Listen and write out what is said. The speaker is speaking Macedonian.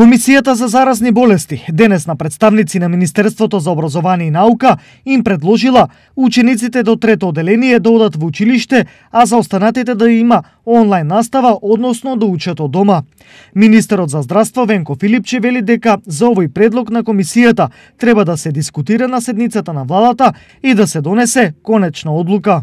Комисијата за заразни болести денес на представници на Министерството за образование и наука им предложила учениците до трето одделение да одат во училиште, а за останатите да има онлайн настава, односно да учат од дома. Министерот за здравство Венко Филипче вели дека за овој предлог на комисијата треба да се дискутира на седницата на владата и да се донесе конечна одлука.